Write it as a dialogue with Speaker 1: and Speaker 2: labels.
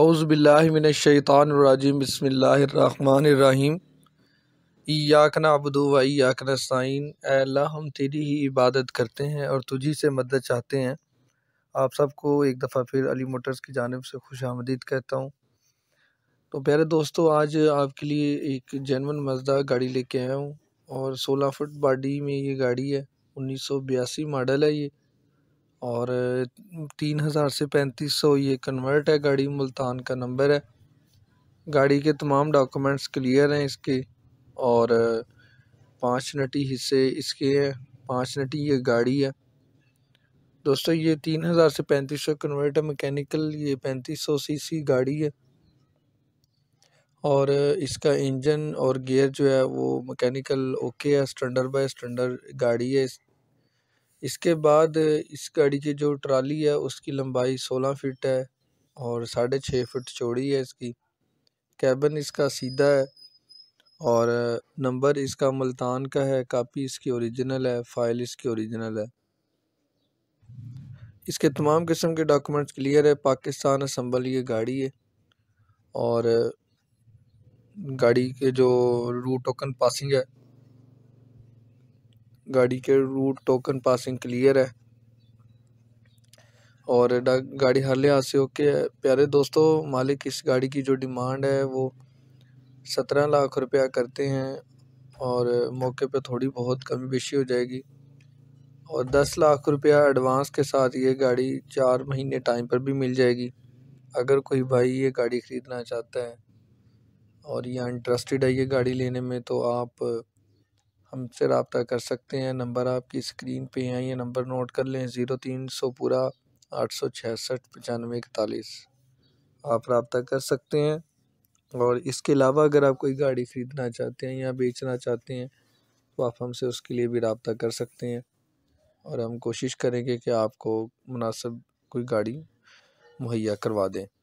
Speaker 1: अउज़बिल्लिमिनशैतानरजीम बसमीम याकना अबदू याक़ना साइन अल्लाह हम तेरी ही इबादत करते हैं और तुझी से मदद चाहते हैं आप सबको एक दफ़ा फिर अली मोटर्स की जानब से खुश आमदीद कहता हूँ तो प्यारे दोस्तों आज आपके लिए एक जैनवन मजदा गाड़ी लेके आया हूँ और सोलह फुट बॉडी में ये गाड़ी है उन्नीस सौ बयासी मॉडल है ये और तीन हज़ार से पैंतीस सौ ये कन्वर्ट है गाड़ी मुल्तान का नंबर है गाड़ी के तमाम डॉक्यूमेंट्स क्लियर हैं इसके और पाँच नटी हिस्से इसके हैं पाँच नटी ये गाड़ी है दोस्तों ये तीन हज़ार से पैंतीस सौ कन्वर्ट है मैकेनिकल ये पैंतीस सौ सी सी गाड़ी है और इसका इंजन और गियर जो है वो मैकेनिकल ओके है स्टैंडर्ड बाय स्टैंडर्ड गाड़ी है इसके बाद इस गाड़ी की जो ट्राली है उसकी लंबाई सोलह फ़िट है और साढ़े छः फ़िट चौड़ी है इसकी कैबिन इसका सीधा है और नंबर इसका मुल्तान का है कापी इसकी ओरिजिनल है फ़ाइल इसकी ओरिजिनल है इसके तमाम किस्म के डॉक्यूमेंट्स क्लियर है पाकिस्तान असम्बल ये गाड़ी है और गाड़ी के जो रू टोकन पासिंग है गाड़ी के रूट टोकन पासिंग क्लियर है और गाड़ी हर लिहाज से ओके है प्यारे दोस्तों मालिक इस गाड़ी की जो डिमांड है वो सत्रह लाख रुपया करते हैं और मौके पे थोड़ी बहुत कमी बेशी हो जाएगी और दस लाख रुपया एडवांस के साथ ये गाड़ी चार महीने टाइम पर भी मिल जाएगी अगर कोई भाई ये गाड़ी ख़रीदना चाहता है और या इंटरेस्टेड है ये गाड़ी लेने में तो आप हमसे रबता कर सकते हैं नंबर आपकी स्क्रीन पे हैं ये नंबर नोट कर लें ज़ीरो तीन सौ पूरा आठ सौ छियासठ पचानवे इकतालीस आप रबता कर सकते हैं और इसके अलावा अगर आप कोई गाड़ी ख़रीदना चाहते हैं या बेचना चाहते हैं तो आप हमसे उसके लिए भी रबता कर सकते हैं और हम कोशिश करेंगे कि आपको मुनासब कोई गाड़ी मुहैया करवा दें